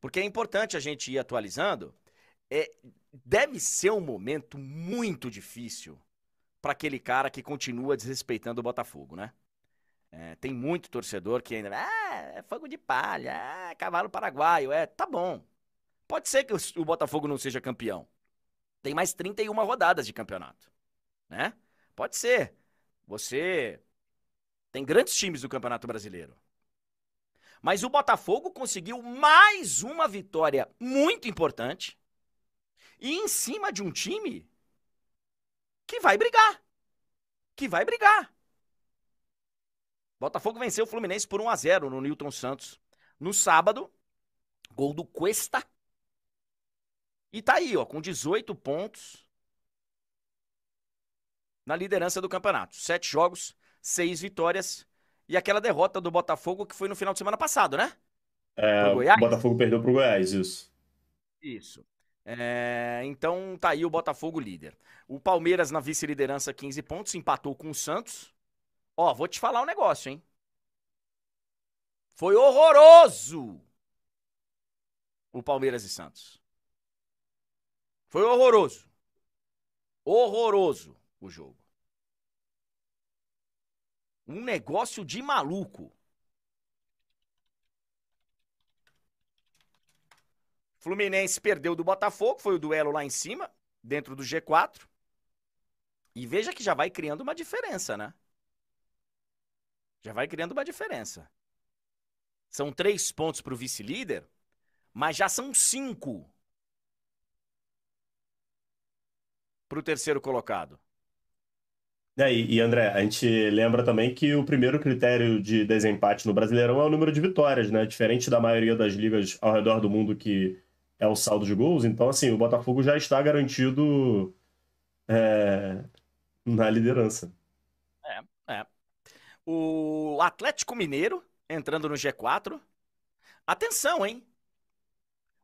porque é importante a gente ir atualizando. É, deve ser um momento muito difícil para aquele cara que continua desrespeitando o Botafogo, né? É, tem muito torcedor que ainda. Ah, é fogo de palha, ah, é cavalo paraguaio. É, tá bom. Pode ser que o Botafogo não seja campeão. Tem mais 31 rodadas de campeonato, né? Pode ser. Você tem grandes times do Campeonato Brasileiro. Mas o Botafogo conseguiu mais uma vitória muito importante e em cima de um time que vai brigar. Que vai brigar. Botafogo venceu o Fluminense por 1 a 0 no Newton Santos. No sábado, gol do Cuesta. E tá aí, ó, com 18 pontos na liderança do campeonato. Sete jogos, seis vitórias, e aquela derrota do Botafogo que foi no final de semana passado, né? É, o Botafogo perdeu pro Goiás, isso. Isso. É, então tá aí o Botafogo líder. O Palmeiras na vice-liderança, 15 pontos, empatou com o Santos. Ó, vou te falar um negócio, hein? Foi horroroso o Palmeiras e Santos. Foi horroroso. Horroroso o jogo. Um negócio de maluco. Fluminense perdeu do Botafogo, foi o duelo lá em cima, dentro do G4. E veja que já vai criando uma diferença, né? Já vai criando uma diferença. São três pontos para o vice-líder, mas já são cinco para o terceiro colocado. É, e, André, a gente lembra também que o primeiro critério de desempate no Brasileirão é o número de vitórias, né? Diferente da maioria das ligas ao redor do mundo que é o saldo de gols. Então, assim, o Botafogo já está garantido é, na liderança. É, é. O Atlético Mineiro entrando no G4. Atenção, hein?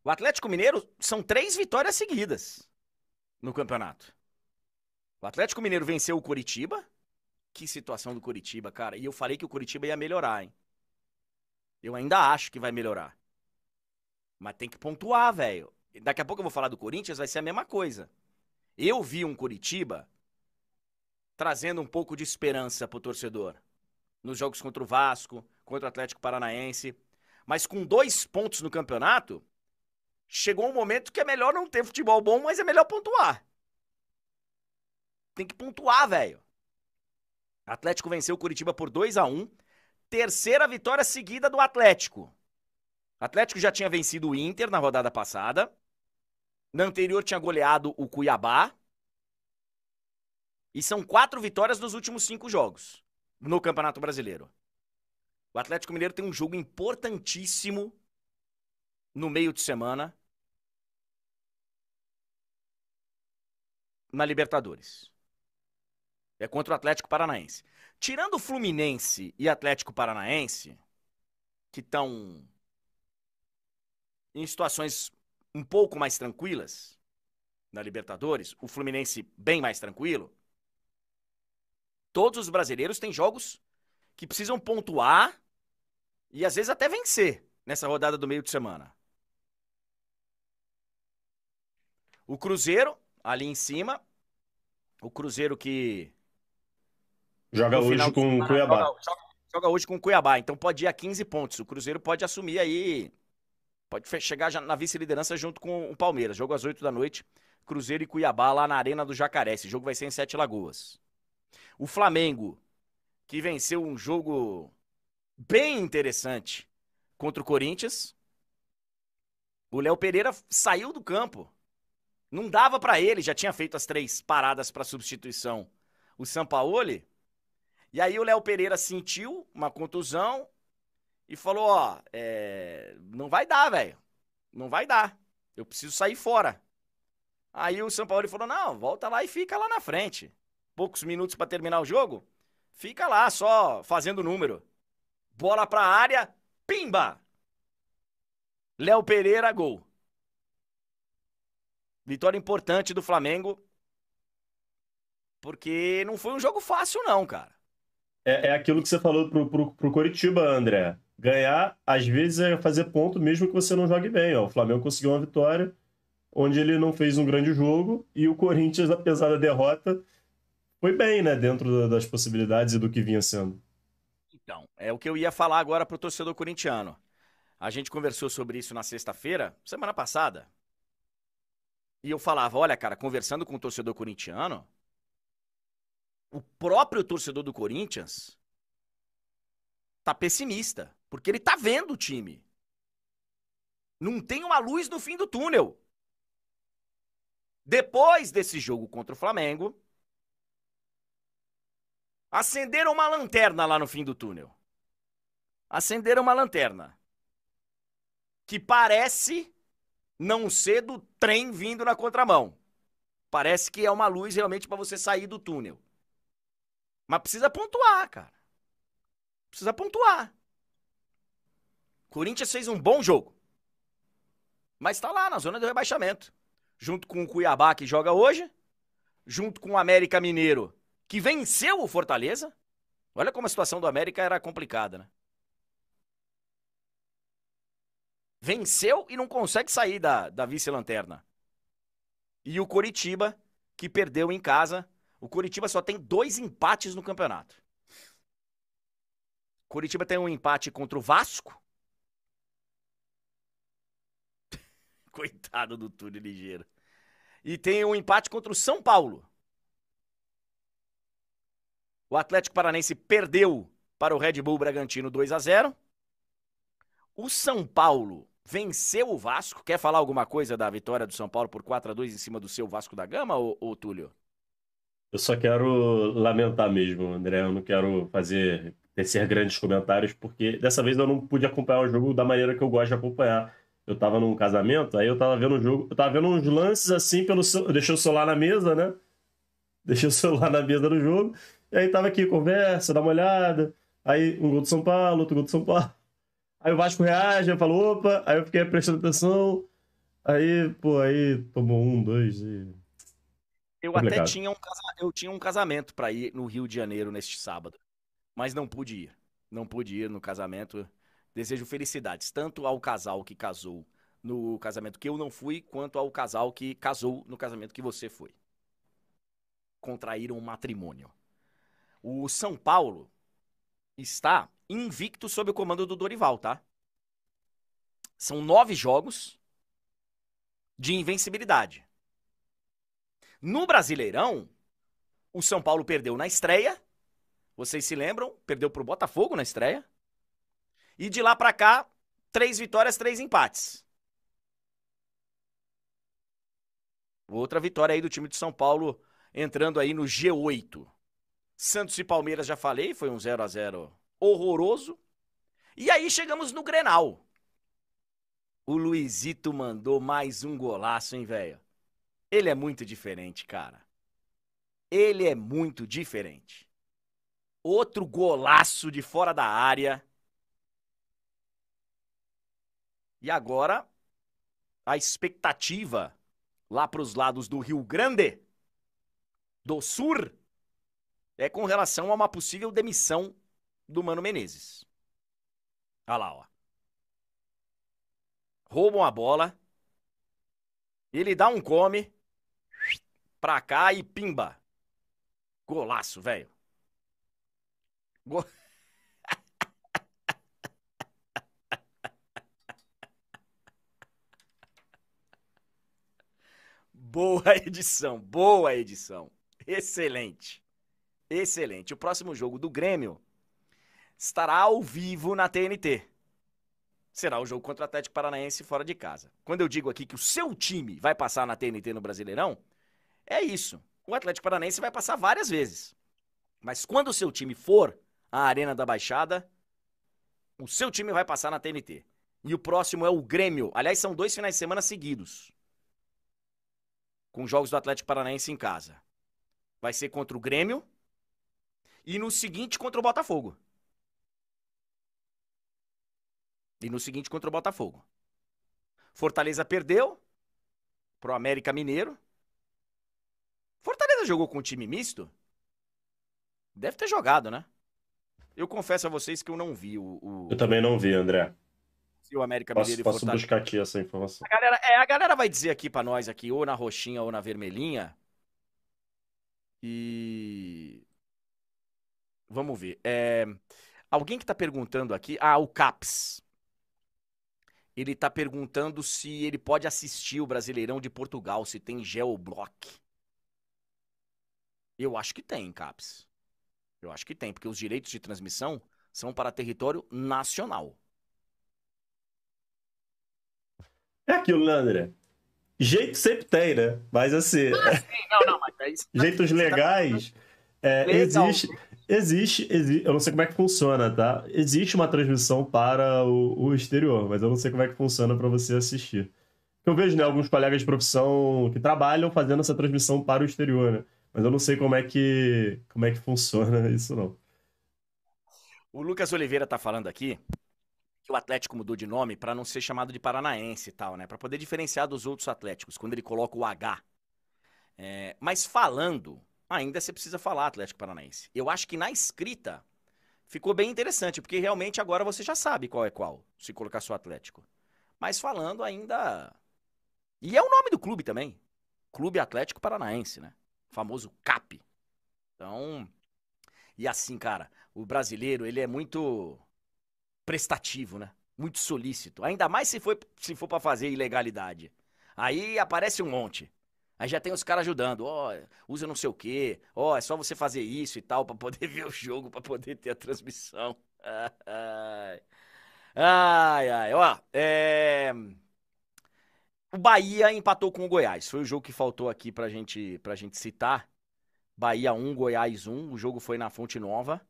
O Atlético Mineiro são três vitórias seguidas no campeonato. O Atlético Mineiro venceu o Curitiba. Que situação do Curitiba, cara. E eu falei que o Curitiba ia melhorar, hein? Eu ainda acho que vai melhorar. Mas tem que pontuar, velho. Daqui a pouco eu vou falar do Corinthians, vai ser a mesma coisa. Eu vi um Curitiba trazendo um pouco de esperança pro torcedor. Nos jogos contra o Vasco, contra o Atlético Paranaense. Mas com dois pontos no campeonato, chegou um momento que é melhor não ter futebol bom, mas é melhor pontuar. Tem que pontuar, velho. Atlético venceu o Curitiba por 2 a 1 Terceira vitória seguida do Atlético. Atlético já tinha vencido o Inter na rodada passada. Na anterior tinha goleado o Cuiabá. E são quatro vitórias nos últimos cinco jogos no Campeonato Brasileiro. O Atlético Mineiro tem um jogo importantíssimo no meio de semana na Libertadores é contra o Atlético Paranaense. Tirando o Fluminense e Atlético Paranaense, que estão em situações um pouco mais tranquilas na Libertadores, o Fluminense bem mais tranquilo, todos os brasileiros têm jogos que precisam pontuar e às vezes até vencer nessa rodada do meio de semana. O Cruzeiro, ali em cima, o Cruzeiro que Joga hoje final, com o Cuiabá. Joga, joga, hoje com o Cuiabá, então pode ir a 15 pontos. O Cruzeiro pode assumir aí, pode chegar já na vice-liderança junto com o Palmeiras. Jogo às 8 da noite, Cruzeiro e Cuiabá lá na Arena do Jacaré. Esse jogo vai ser em Sete Lagoas. O Flamengo, que venceu um jogo bem interessante contra o Corinthians. O Léo Pereira saiu do campo. Não dava para ele, já tinha feito as três paradas para substituição. O Sampaoli e aí o Léo Pereira sentiu uma contusão e falou: Ó, é, não vai dar, velho. Não vai dar. Eu preciso sair fora. Aí o São Paulo falou: Não, volta lá e fica lá na frente. Poucos minutos para terminar o jogo. Fica lá só fazendo número. Bola pra área, pimba! Léo Pereira, gol. Vitória importante do Flamengo. Porque não foi um jogo fácil, não, cara é, é aquilo que você falou pro, pro, pro Coritiba, André. Ganhar, às vezes, é fazer ponto mesmo que você não jogue bem. Ó. O Flamengo conseguiu uma vitória onde ele não fez um grande jogo e o Corinthians, apesar da derrota, foi bem, né? Dentro das possibilidades e do que vinha sendo. Então, é o que eu ia falar agora pro torcedor corintiano. A gente conversou sobre isso na sexta-feira, semana passada. E eu falava, olha, cara, conversando com o torcedor corintiano, o próprio torcedor do Corinthians tá pessimista, porque ele tá vendo o time. Não tem uma luz no fim do túnel. Depois desse jogo contra o Flamengo, acenderam uma lanterna lá no fim do túnel. Acenderam uma lanterna que parece não ser do trem vindo na contramão. Parece que é uma luz realmente para você sair do túnel. Mas precisa pontuar, cara. Precisa pontuar. Corinthians fez um bom jogo. Mas tá lá na zona do rebaixamento. Junto com o Cuiabá, que joga hoje. Junto com o América Mineiro, que venceu o Fortaleza. Olha como a situação do América era complicada, né? Venceu e não consegue sair da, da vice-lanterna. E o Coritiba, que perdeu em casa o Curitiba só tem dois empates no campeonato. Curitiba tem um empate contra o Vasco. Coitado do Túlio Ligeiro. E tem um empate contra o São Paulo. O Atlético Paranense perdeu para o Red Bull Bragantino 2 a 0. O São Paulo venceu o Vasco. Quer falar alguma coisa da vitória do São Paulo por 4 a 2 em cima do seu Vasco da Gama, ô, ô Túlio? Eu só quero lamentar mesmo, André. Eu não quero fazer tecer grandes comentários, porque dessa vez eu não pude acompanhar o jogo da maneira que eu gosto de acompanhar. Eu tava num casamento, aí eu tava vendo o um jogo, eu tava vendo uns lances assim pelo eu deixei o celular na mesa, né? Deixei o celular na mesa do jogo, e aí tava aqui, conversa, dá uma olhada. Aí um gol do São Paulo, outro gol do São Paulo. Aí o Vasco reage, eu falo, opa, aí eu fiquei prestando atenção. Aí, pô, aí tomou um, dois e eu complicado. até tinha um, eu tinha um casamento para ir no Rio de Janeiro neste sábado, mas não pude ir. Não pude ir no casamento. Desejo felicidades tanto ao casal que casou no casamento que eu não fui, quanto ao casal que casou no casamento que você foi. Contraíram um matrimônio. O São Paulo está invicto sob o comando do Dorival, tá? São nove jogos de invencibilidade. No Brasileirão, o São Paulo perdeu na estreia. Vocês se lembram? Perdeu pro Botafogo na estreia. E de lá para cá, três vitórias, três empates. Outra vitória aí do time de São Paulo entrando aí no G8. Santos e Palmeiras já falei, foi um 0 a 0 horroroso. E aí chegamos no Grenal. O Luizito mandou mais um golaço, hein, velho? Ele é muito diferente, cara. Ele é muito diferente. Outro golaço de fora da área. E agora a expectativa lá para os lados do Rio Grande do Sul é com relação a uma possível demissão do Mano Menezes. Olha lá, ó. Roubam a bola. Ele dá um come pra cá e pimba. Golaço, velho. Go... Boa edição, boa edição. Excelente. Excelente. O próximo jogo do Grêmio estará ao vivo na TNT. Será o jogo contra o Atlético Paranaense fora de casa. Quando eu digo aqui que o seu time vai passar na TNT no Brasileirão, é isso. O Atlético Paranaense vai passar várias vezes. Mas quando o seu time for à Arena da Baixada, o seu time vai passar na TNT. E o próximo é o Grêmio. Aliás, são dois finais de semana seguidos. Com jogos do Atlético Paranaense em casa. Vai ser contra o Grêmio e no seguinte contra o Botafogo. E no seguinte contra o Botafogo. Fortaleza perdeu pro América Mineiro jogou com time misto? Deve ter jogado, né? Eu confesso a vocês que eu não vi o. o... Eu também não vi, André. Se o América posso, Mineiro Posso Fortaleza. buscar aqui essa informação. A galera, é, a galera vai dizer aqui para nós, aqui, ou na roxinha ou na vermelhinha. E. Vamos ver. É... Alguém que tá perguntando aqui. Ah, o Caps. Ele tá perguntando se ele pode assistir o Brasileirão de Portugal, se tem geoblock. Eu acho que tem, caps. Eu acho que tem, porque os direitos de transmissão são para território nacional. É aquilo, né, André? Jeito sempre tem, né? Mas assim. Ah, é, não, não, mas é isso, jeitos é legais. É, existe, existe, existe. Eu não sei como é que funciona, tá? Existe uma transmissão para o, o exterior, mas eu não sei como é que funciona para você assistir. Eu vejo, né, alguns colegas de profissão que trabalham fazendo essa transmissão para o exterior, né? Mas eu não sei como é que, como é que funciona isso, não. O Lucas Oliveira tá falando aqui que o Atlético mudou de nome para não ser chamado de paranaense e tal, né? Para poder diferenciar dos outros Atléticos, quando ele coloca o H. É, mas falando, ainda você precisa falar Atlético Paranaense. Eu acho que na escrita ficou bem interessante, porque realmente agora você já sabe qual é qual, se colocar só Atlético. Mas falando ainda. E é o nome do clube também. Clube Atlético Paranaense, né? famoso CAP. Então, e assim, cara, o brasileiro, ele é muito prestativo, né? Muito solícito. Ainda mais se for, se for para fazer ilegalidade. Aí aparece um monte. Aí já tem os caras ajudando. Ó, oh, usa não sei o quê. Ó, oh, é só você fazer isso e tal para poder ver o jogo, para poder ter a transmissão. ai, ai. Ó, é... O Bahia empatou com o Goiás. Foi o jogo que faltou aqui pra gente, pra gente citar. Bahia 1, Goiás 1. O jogo foi na Fonte Nova,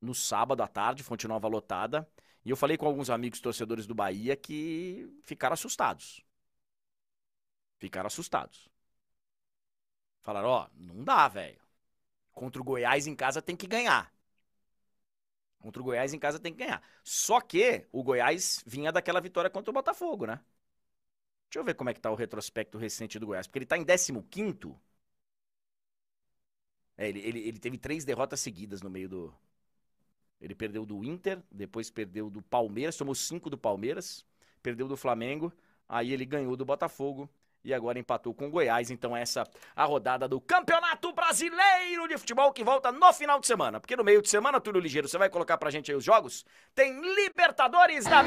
no sábado à tarde, Fonte Nova lotada. E eu falei com alguns amigos torcedores do Bahia que ficaram assustados. Ficaram assustados. Falaram: ó, não dá, velho. Contra o Goiás em casa tem que ganhar. Contra o Goiás em casa tem que ganhar. Só que o Goiás vinha daquela vitória contra o Botafogo, né? Deixa eu ver como é que tá o retrospecto recente do Goiás, porque ele tá em 15 quinto. É, ele, ele, ele teve três derrotas seguidas no meio do... Ele perdeu do Inter, depois perdeu do Palmeiras, tomou cinco do Palmeiras, perdeu do Flamengo, aí ele ganhou do Botafogo, e agora empatou com o Goiás. Então, essa a rodada do Campeonato Brasileiro de Futebol que volta no final de semana. Porque no meio de semana, Túlio Ligeiro, você vai colocar pra gente aí os jogos? Tem Libertadores da América.